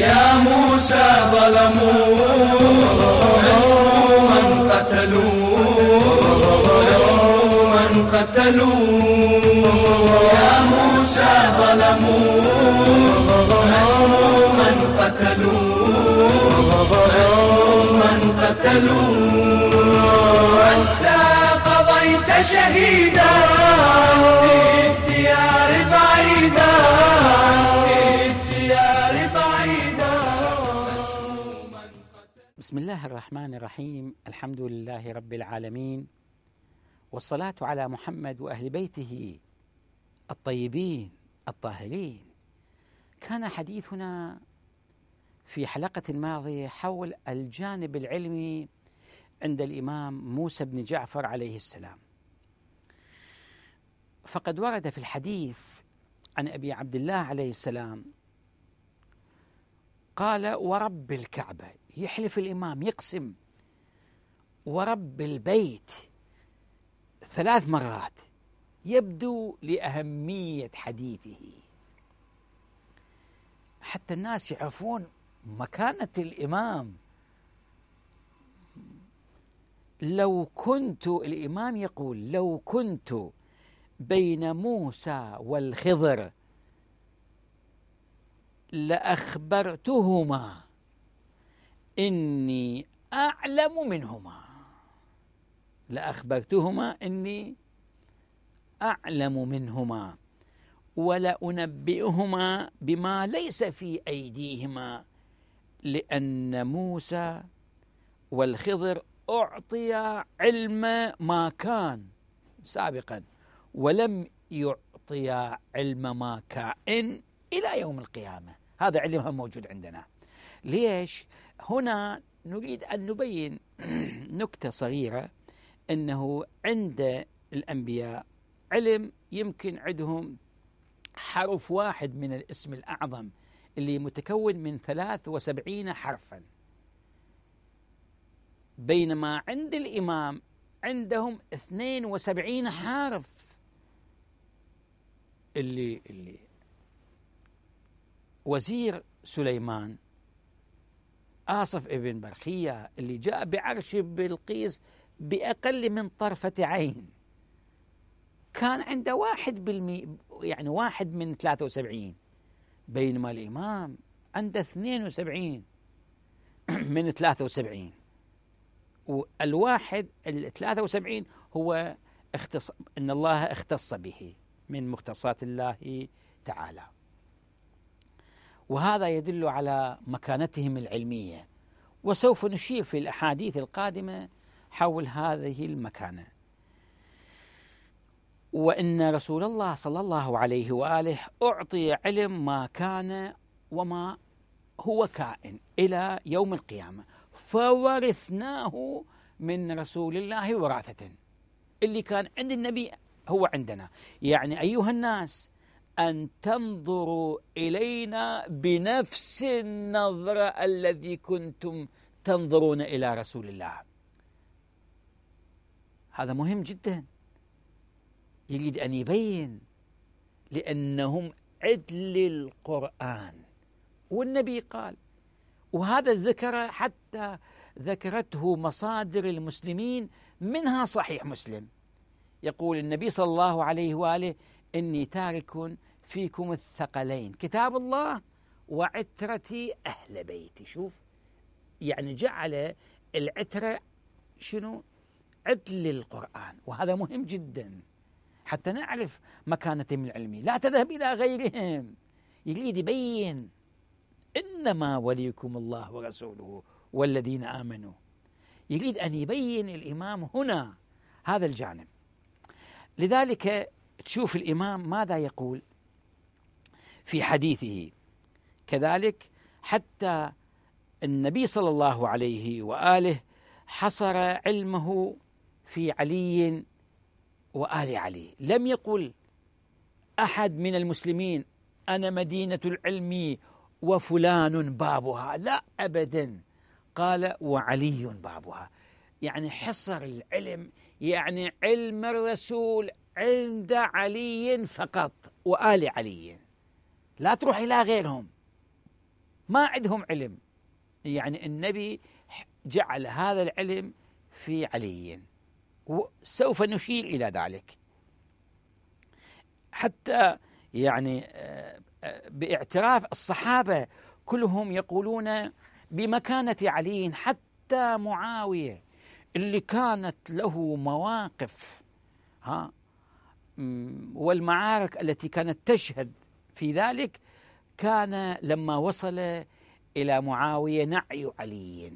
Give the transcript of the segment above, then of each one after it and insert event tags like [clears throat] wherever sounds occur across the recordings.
يا موسى ظلموا نسوا من قتلوا نسوا من قتلوا يا موسى ظلموا نسوا من قتلوا نسوا من قتلوا أنت قضيت شهيدا بسم الله الرحمن الرحيم الحمد لله رب العالمين والصلاة على محمد وأهل بيته الطيبين الطاهرين كان حديثنا في حلقة ماضية حول الجانب العلمي عند الإمام موسى بن جعفر عليه السلام فقد ورد في الحديث عن أبي عبد الله عليه السلام قال ورب الكعبة يحلف الإمام يقسم ورب البيت ثلاث مرات يبدو لأهمية حديثه حتى الناس يعرفون مكانة الإمام لو كنت الإمام يقول لو كنت بين موسى والخضر لأخبرتهما إني أعلم منهما لأخبرتهما إني أعلم منهما ولأنبئهما بما ليس في أيديهما لأن موسى والخضر أعطي علم ما كان سابقا ولم يعطي علم ما كائن إلى يوم القيامة هذا علمها موجود عندنا ليش؟ هنا نريد أن نبين نكتة صغيرة أنه عند الأنبياء علم يمكن عندهم حرف واحد من الاسم الأعظم اللي متكون من 73 حرفا بينما عند الإمام عندهم 72 حرف اللي اللي وزير سليمان آصف ابن برخية اللي جاء بعرش بلقيس بأقل من طرفة عين كان عنده واحد بالمي يعني واحد من 73 بينما الإمام عنده 72 [clears throat] من 73 والواحد ال 73 هو اختص ان الله اختص به من مختصات الله تعالى وهذا يدل على مكانتهم العلميه وسوف نشير في الاحاديث القادمه حول هذه المكانه وان رسول الله صلى الله عليه واله اعطي علم ما كان وما هو كائن الى يوم القيامه فورثناه من رسول الله وراثه اللي كان عند النبي هو عندنا يعني ايها الناس أن تنظروا إلينا بنفس النظرة الذي كنتم تنظرون إلى رسول الله هذا مهم جدا يريد أن يبين لأنهم عدل القرآن والنبي قال وهذا ذكر حتى ذكرته مصادر المسلمين منها صحيح مسلم يقول النبي صلى الله عليه وآله إني تارك فيكم الثقلين كتاب الله وعترتي أهل بيتي شوف يعني جعل العترة شنو عدل القرآن وهذا مهم جدا حتى نعرف مكانتهم العلمية لا تذهب إلى غيرهم يريد يبين إنما وليكم الله ورسوله والذين آمنوا يريد أن يبين الإمام هنا هذا الجانب لذلك تشوف الإمام ماذا يقول في حديثه كذلك حتى النبي صلى الله عليه وآله حصر علمه في علي وآل علي لم يقل أحد من المسلمين أنا مدينة العلم وفلان بابها لا أبدا قال وعلي بابها يعني حصر العلم يعني علم الرسول عند علي فقط وآل علي لا تروح إلى غيرهم ما عندهم علم يعني النبي جعل هذا العلم في علي وسوف نشير إلى ذلك حتى يعني آه، باعتراف الصحابة كلهم يقولون بمكانة علي حتى معاوية اللي كانت له مواقف ها والمعارك التي كانت تشهد في ذلك كان لما وصل إلى معاوية نعي علي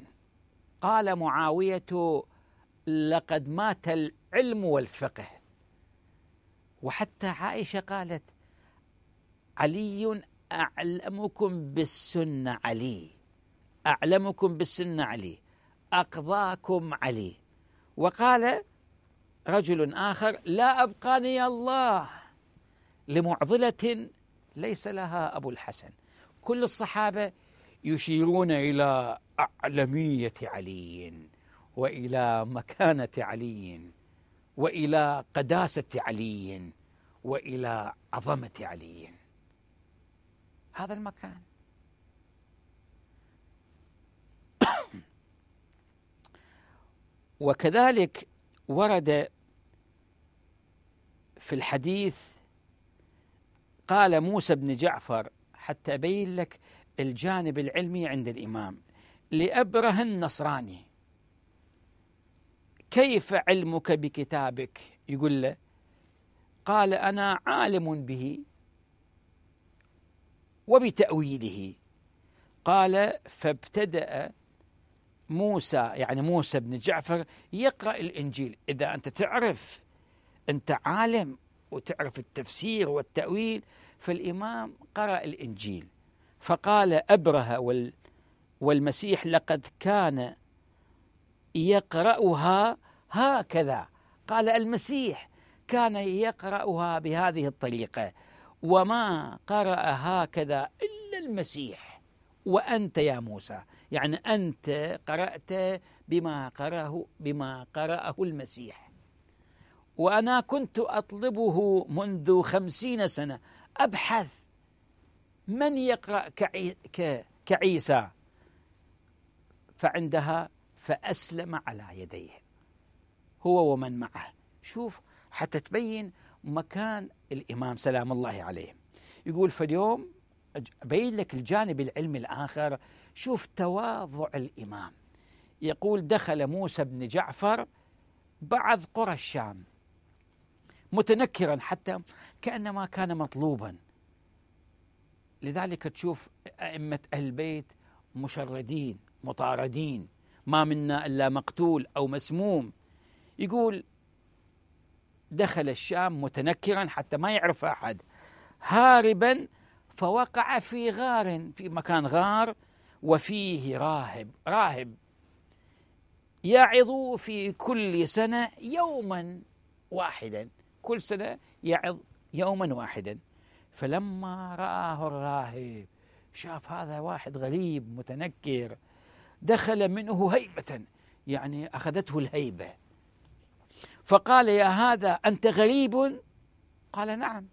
قال معاوية لقد مات العلم والفقه وحتى عائشة قالت علي أعلمكم بالسنة علي أعلمكم بالسنة علي أقضاكم علي وقال رجل آخر لا أبقاني الله لمعضلة ليس لها أبو الحسن كل الصحابة يشيرون إلى أعلمية علي وإلى مكانة علي وإلى قداسة علي وإلى عظمة علي هذا المكان [coughs] وكذلك ورد في الحديث قال موسى بن جعفر حتى أبين لك الجانب العلمي عند الإمام لأبره النصراني كيف علمك بكتابك يقول له قال أنا عالم به وبتأويله قال فابتدأ موسى يعني موسى بن جعفر يقرأ الإنجيل إذا أنت تعرف أنت عالم وتعرف التفسير والتأويل فالإمام قرأ الإنجيل فقال أبرهة وال والمسيح لقد كان يقرأها هكذا قال المسيح كان يقرأها بهذه الطريقة وما قرأ هكذا إلا المسيح وأنت يا موسى يعني أنت قرأت بما قرأه بما قرأه المسيح وأنا كنت أطلبه منذ خمسين سنة أبحث من يقرأ كعيسى فعندها فأسلم على يديه هو ومن معه شوف حتى تبين مكان الإمام سلام الله عليه يقول فاليوم أبين لك الجانب العلمي الآخر شوف تواضع الإمام يقول دخل موسى بن جعفر بعض قرى الشام متنكرا حتى كأنما كان مطلوبا لذلك تشوف أئمة البيت مشردين مطاردين ما منا إلا مقتول أو مسموم يقول دخل الشام متنكرا حتى ما يعرف أحد هاربا فوقع في غار في مكان غار وفيه راهب راهب يعظ في كل سنة يوما واحدا كل سنة يعظ يوما واحدا فلما رآه الراهب شاف هذا واحد غريب متنكر دخل منه هيبة يعني أخذته الهيبة فقال يا هذا أنت غريب قال نعم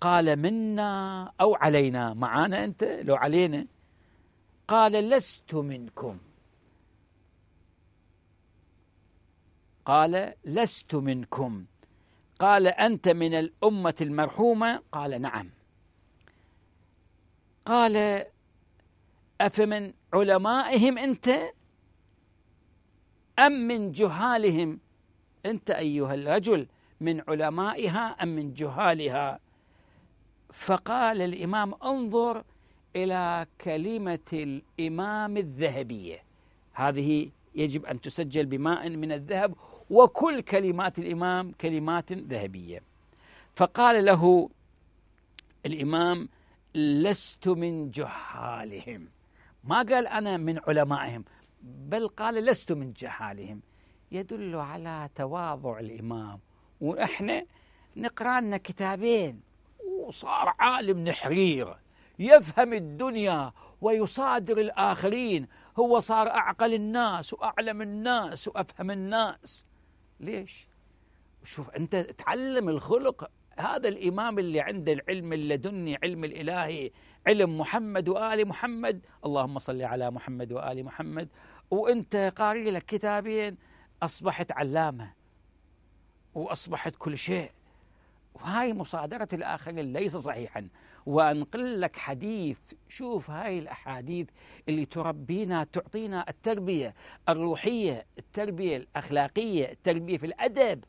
قال منا أو علينا معانا أنت لو علينا قال لست منكم قال لست منكم قال أنت من الأمة المرحومة قال نعم قال أفمن علمائهم أنت أم من جهالهم أنت أيها الرجل من علمائها أم من جهالها فقال الإمام انظر إلى كلمة الإمام الذهبية هذه يجب أن تسجل بماء من الذهب وكل كلمات الإمام كلمات ذهبية فقال له الإمام لست من جحالهم ما قال أنا من علمائهم بل قال لست من جحالهم يدل على تواضع الإمام وإحنا نقرأنا كتابين وصار عالم نحرير يفهم الدنيا ويصادر الآخرين هو صار أعقل الناس وأعلم الناس وأفهم الناس ليش شوف انت تعلم الخلق هذا الامام اللي عنده العلم اللدني علم الالهي علم محمد وال محمد اللهم صل على محمد وال محمد وانت قاري لك كتابين اصبحت علامه واصبحت كل شيء وهاي مصادرة الآخرين ليس صحيحا وأنقل لك حديث شوف هاي الأحاديث اللي تربينا تعطينا التربية الروحية التربية الأخلاقية التربية في الأدب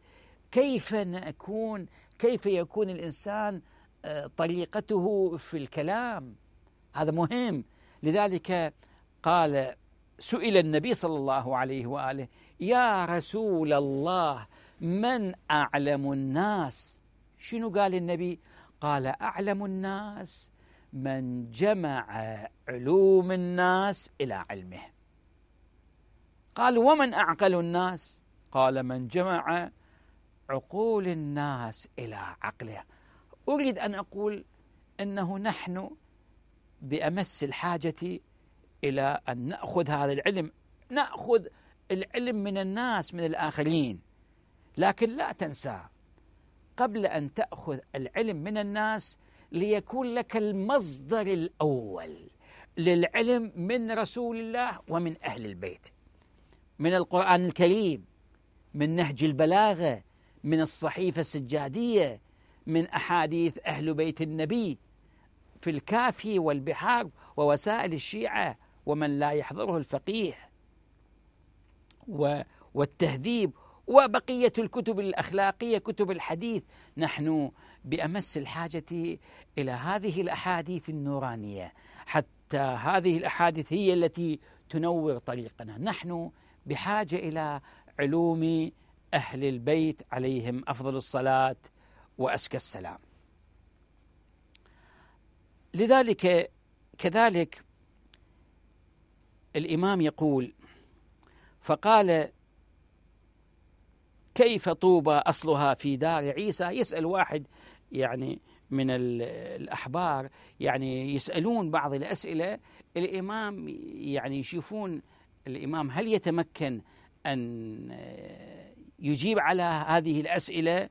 كيف نكون كيف يكون الإنسان آه، طريقته في الكلام هذا مهم لذلك قال سئل النبي صلى الله عليه وآله يا رسول الله من أعلم الناس شنو قال النبي قال أعلم الناس من جمع علوم الناس إلى علمه قال ومن أعقل الناس قال من جمع عقول الناس إلى عقله أريد أن أقول أنه نحن بأمس الحاجة إلى أن نأخذ هذا العلم نأخذ العلم من الناس من الآخرين لكن لا تنسى قبل ان تاخذ العلم من الناس ليكون لك المصدر الاول للعلم من رسول الله ومن اهل البيت من القران الكريم من نهج البلاغه من الصحيفه السجاديه من احاديث اهل بيت النبي في الكافي والبحار ووسائل الشيعه ومن لا يحضره الفقيه والتهذيب وبقيه الكتب الاخلاقيه كتب الحديث نحن بامس الحاجه الى هذه الاحاديث النورانيه حتى هذه الاحاديث هي التي تنور طريقنا نحن بحاجه الى علوم اهل البيت عليهم افضل الصلاه وازكى السلام لذلك كذلك الامام يقول فقال كيف طوبى أصلها في دار عيسى يسأل واحد يعني من الأحبار يعني يسألون بعض الأسئلة الإمام يعني يشوفون الإمام هل يتمكن أن يجيب على هذه الأسئلة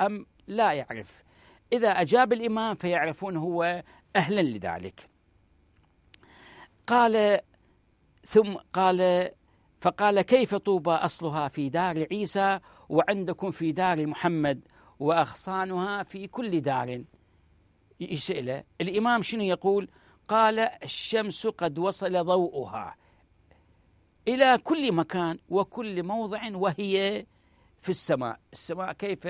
أم لا يعرف إذا أجاب الإمام فيعرفون هو أهلا لذلك قال ثم قال فقال كيف طوبى أصلها في دار عيسى وعندكم في دار محمد وأغصانها في كل دار يسأله الإمام شنو يقول قال الشمس قد وصل ضوءها إلى كل مكان وكل موضع وهي في السماء السماء كيف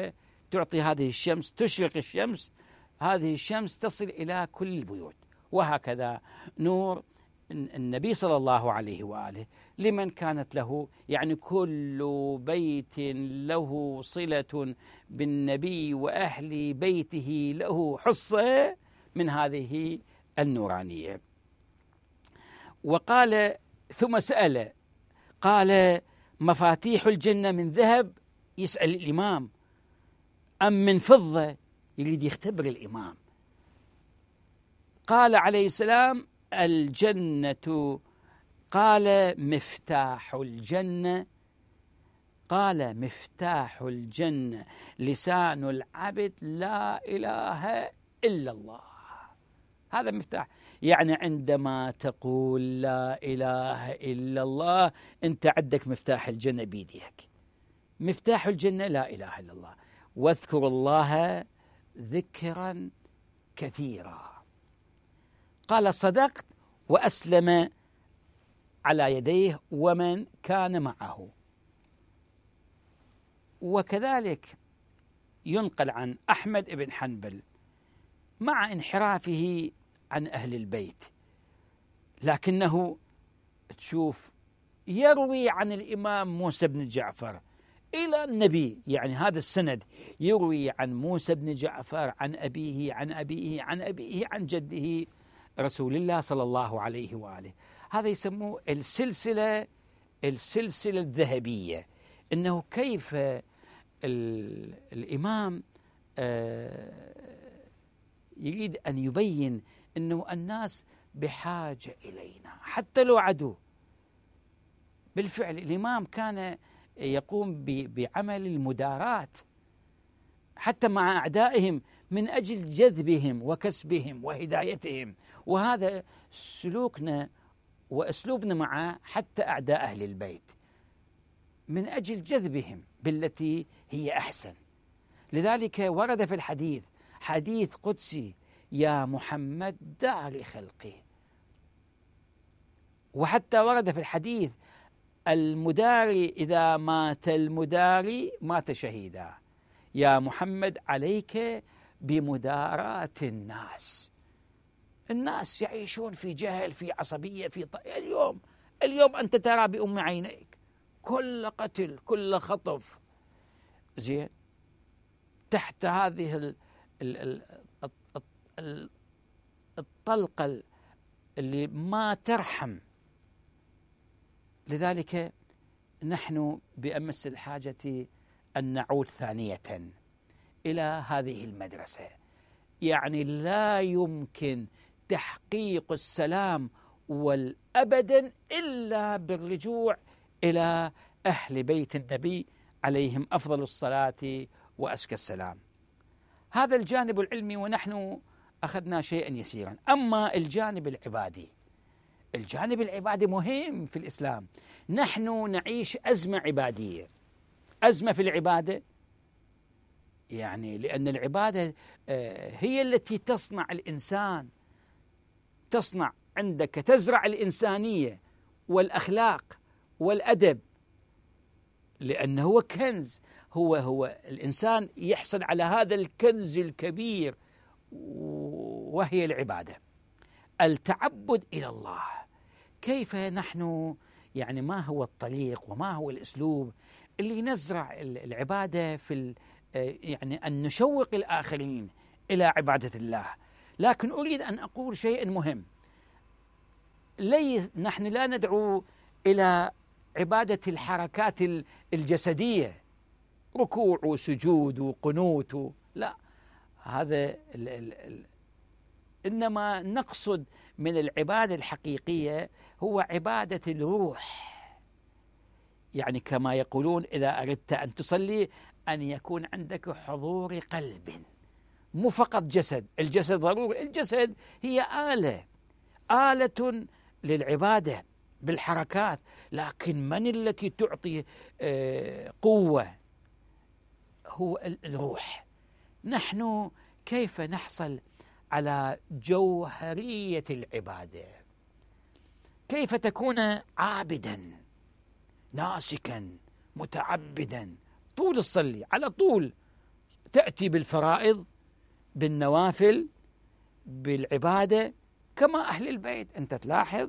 تعطي هذه الشمس تشرق الشمس هذه الشمس تصل إلى كل البيوت وهكذا نور النبي صلى الله عليه واله لمن كانت له يعني كل بيت له صله بالنبي واهل بيته له حصه من هذه النورانيه. وقال ثم سال قال مفاتيح الجنه من ذهب يسال الامام ام من فضه يريد يختبر الامام. قال عليه السلام الجنة قال مفتاح الجنة قال مفتاح الجنة لسان العبد لا إله إلا الله هذا مفتاح يعني عندما تقول لا إله إلا الله أنت عندك مفتاح الجنة بيديك مفتاح الجنة لا إله إلا الله واذكروا الله ذكرا كثيرا قال صدقت وأسلم على يديه ومن كان معه وكذلك ينقل عن أحمد بن حنبل مع انحرافه عن أهل البيت لكنه تشوف يروي عن الإمام موسى بن جعفر إلى النبي يعني هذا السند يروي عن موسى بن جعفر عن أبيه عن أبيه عن أبيه عن جده رسول الله صلى الله عليه واله هذا يسموه السلسله السلسله الذهبيه انه كيف الامام آه، يريد ان يبين انه الناس بحاجه الينا حتى لو عدو بالفعل الامام كان يقوم بعمل المداراه حتى مع اعدائهم من اجل جذبهم وكسبهم وهدايتهم وهذا سلوكنا واسلوبنا مع حتى اعداء اهل البيت من اجل جذبهم بالتي هي احسن لذلك ورد في الحديث حديث قدسي يا محمد دع خلقي وحتى ورد في الحديث المداري إذا مات المداري مات شهيدا يا محمد عليك بمداراة الناس الناس يعيشون في جهل في عصبية في ط... اليوم اليوم أنت ترى بأم عينيك كل قتل كل خطف زين تحت هذه ال... ال... ال... الطلقة اللي ما ترحم لذلك نحن بأمس الحاجة أن نعود ثانية إلى هذه المدرسة يعني لا يمكن تحقيق السلام والأبد إلا بالرجوع إلى أهل بيت النبي عليهم أفضل الصلاة وأزكى السلام هذا الجانب العلمي ونحن أخذنا شيئا يسيرا أما الجانب العبادي الجانب العبادي مهم في الإسلام نحن نعيش أزمة عبادية أزمة في العبادة يعني لأن العبادة آه، هي التي تصنع الإنسان تصنع عندك تزرع الإنسانية والأخلاق والأدب لأنه هو كنز هو هو الإنسان يحصل على هذا الكنز الكبير وهي العبادة التعبد إلى الله كيف نحن يعني ما هو الطريق وما هو الأسلوب اللي نزرع العبادة في آه، يعني أن نشوق الآخرين إلى عبادة الله لكن أريد أن أقول شيء مهم ليس نحن لا ندعو إلى عبادة الحركات الجسدية ركوع وسجود وقنوت لا هذا ال ال ال إنما نقصد من العبادة الحقيقية هو عبادة الروح يعني كما يقولون إذا أردت أن تصلي أن يكون عندك حضور قلب مو فقط جسد الجسد ضروري الجسد هي آلة آلة للعبادة بالحركات لكن من التي تعطي آه، قوة هو الروح نحن كيف نحصل على جوهرية العبادة كيف تكون عابدا ناسكا متعبدا طول الصلي على طول تأتي بالفرائض بالنوافل بالعباده كما اهل البيت انت تلاحظ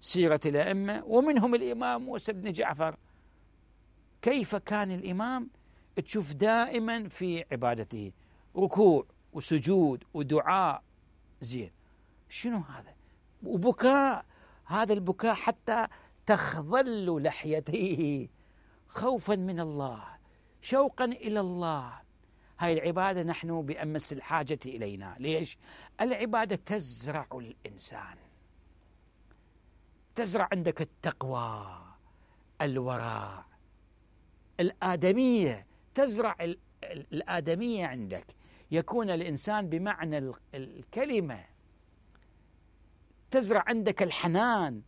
سيره الائمه ومنهم الامام موسى بن جعفر كيف كان الامام تشوف دائما في عبادته ركوع وسجود ودعاء زين شنو هذا وبكاء هذا البكاء حتى تخضل لحيته خوفا من الله شوقا الى الله هاي العبادة نحن بأمس الحاجة إلينا ليش؟ العبادة تزرع الإنسان تزرع عندك التقوى الوراء الآدمية تزرع الآدمية عندك يكون الإنسان بمعنى الكلمة تزرع عندك الحنان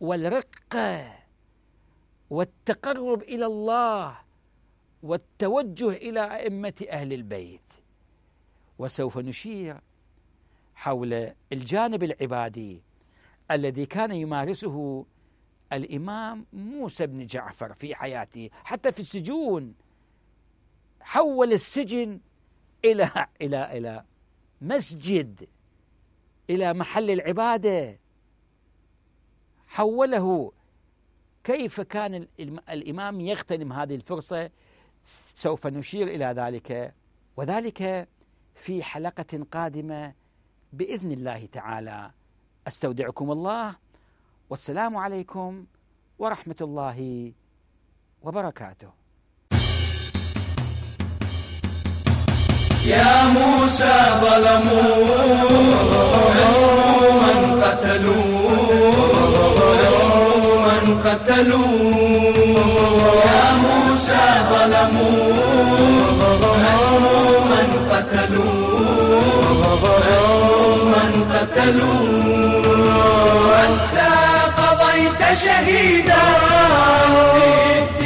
والرقة والتقرب إلى الله والتوجه إلى أئمة أهل البيت وسوف نشير حول الجانب العبادي الذي كان يمارسه الإمام موسى بن جعفر في حياته حتى في السجون حول السجن إلى إلى إلى مسجد إلى محل العبادة حوله كيف كان الإمام يغتنم هذه الفرصة سوف نشير إلى ذلك وذلك في حلقة قادمة بإذن الله تعالى أستودعكم الله والسلام عليكم ورحمة الله وبركاته يا موسى ظلموا نسوا من قتلوا نسوا من قتلوا ظلموا أسموا من قتلوا أسموا قتلوا أنت قضيت شهيدا